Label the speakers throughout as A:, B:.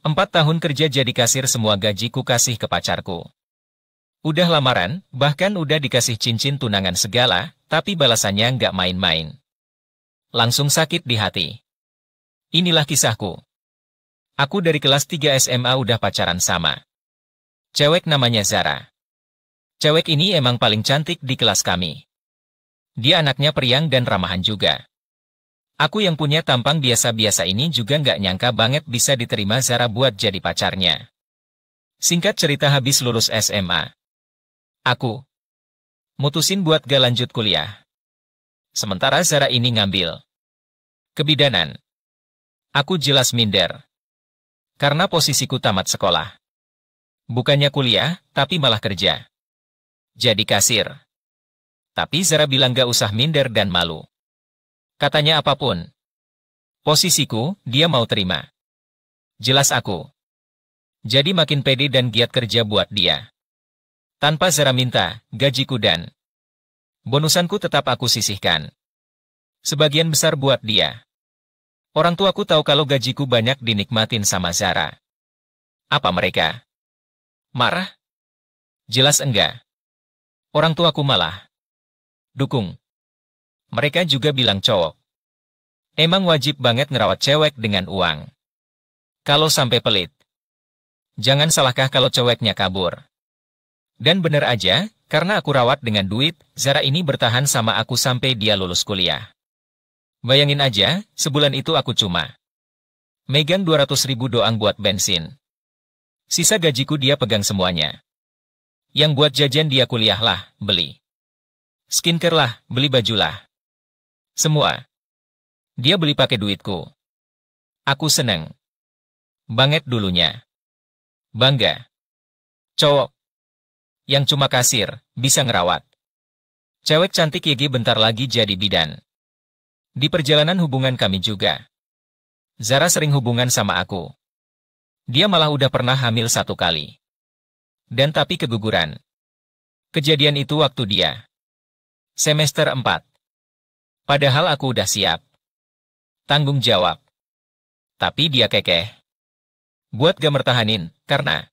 A: Empat tahun kerja jadi kasir semua gajiku kasih ke pacarku. Udah lamaran, bahkan udah dikasih cincin tunangan segala, tapi balasannya nggak main-main. Langsung sakit di hati. Inilah kisahku. Aku dari kelas 3 SMA udah pacaran sama. Cewek namanya Zara. Cewek ini emang paling cantik di kelas kami. Dia anaknya periang dan ramahan juga. Aku yang punya tampang biasa-biasa ini juga nggak nyangka banget bisa diterima Zara buat jadi pacarnya. Singkat cerita habis lulus SMA. Aku mutusin buat gak lanjut kuliah. Sementara Zara ini ngambil kebidanan. Aku jelas minder. Karena posisiku tamat sekolah. Bukannya kuliah, tapi malah kerja. Jadi kasir. Tapi Zara bilang gak usah minder dan malu. Katanya apapun. Posisiku, dia mau terima. Jelas aku. Jadi makin pede dan giat kerja buat dia. Tanpa Zara minta, gajiku dan bonusanku tetap aku sisihkan. Sebagian besar buat dia. Orang tuaku tahu kalau gajiku banyak dinikmatin sama Zara. Apa mereka? Marah? Jelas enggak. Orang tuaku malah. Dukung. Mereka juga bilang cowok. Emang wajib banget ngerawat cewek dengan uang. Kalau sampai pelit. Jangan salahkah kalau ceweknya kabur. Dan bener aja, karena aku rawat dengan duit, Zara ini bertahan sama aku sampai dia lulus kuliah. Bayangin aja, sebulan itu aku cuma. Megang 200 ribu doang buat bensin. Sisa gajiku dia pegang semuanya. Yang buat jajan dia kuliah lah, beli. Skincare lah, beli baju lah. Semua. Dia beli pakai duitku. Aku seneng. Banget dulunya. Bangga. Cowok. Yang cuma kasir, bisa ngerawat. Cewek cantik Yegi bentar lagi jadi bidan. Di perjalanan hubungan kami juga. Zara sering hubungan sama aku. Dia malah udah pernah hamil satu kali. Dan tapi keguguran. Kejadian itu waktu dia. Semester 4. Padahal aku udah siap tanggung jawab. Tapi dia kekeh. Buat gak mertahanin, karena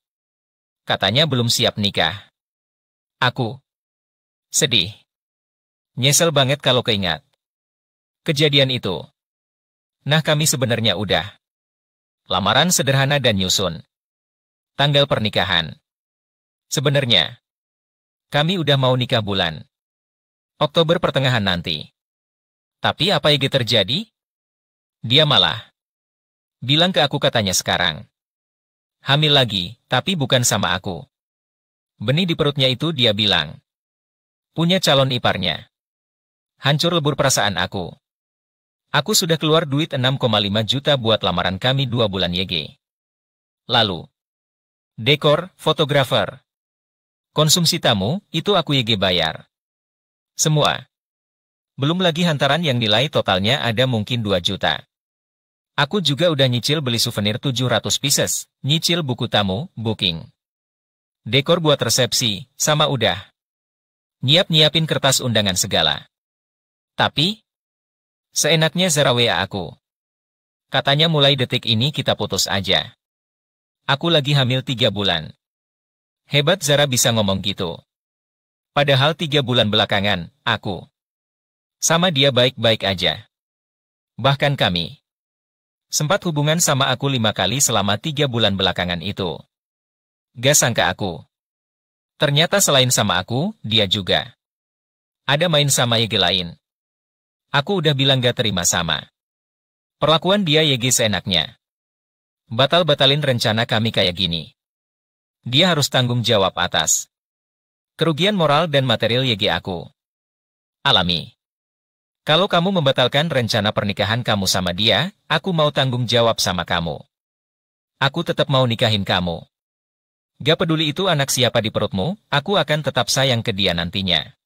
A: katanya belum siap nikah. Aku sedih. Nyesel banget kalau keingat. Kejadian itu. Nah kami sebenarnya udah. Lamaran sederhana dan nyusun. Tanggal pernikahan. Sebenarnya, kami udah mau nikah bulan. Oktober pertengahan nanti. Tapi apa yang terjadi? Dia malah bilang ke aku katanya sekarang. Hamil lagi, tapi bukan sama aku. Benih di perutnya itu dia bilang. Punya calon iparnya. Hancur lebur perasaan aku. Aku sudah keluar duit 6,5 juta buat lamaran kami dua bulan YG. Lalu, dekor, fotografer, konsumsi tamu, itu aku YG bayar. Semua. Belum lagi hantaran yang nilai totalnya ada mungkin 2 juta. Aku juga udah nyicil beli souvenir 700 pieces, nyicil buku tamu, booking. Dekor buat resepsi, sama udah. Nyiap-nyiapin kertas undangan segala. Tapi, seenaknya Zara WA aku. Katanya mulai detik ini kita putus aja. Aku lagi hamil 3 bulan. Hebat Zara bisa ngomong gitu. Padahal 3 bulan belakangan, aku sama dia baik-baik aja. Bahkan kami. Sempat hubungan sama aku lima kali selama tiga bulan belakangan itu. Gak sangka aku. Ternyata selain sama aku, dia juga. Ada main sama YG lain. Aku udah bilang gak terima sama. Perlakuan dia YG seenaknya. Batal-batalin rencana kami kayak gini. Dia harus tanggung jawab atas. Kerugian moral dan material YG aku. Alami. Kalau kamu membatalkan rencana pernikahan kamu sama dia, aku mau tanggung jawab sama kamu. Aku tetap mau nikahin kamu. Gak peduli itu anak siapa di perutmu, aku akan tetap sayang ke dia nantinya.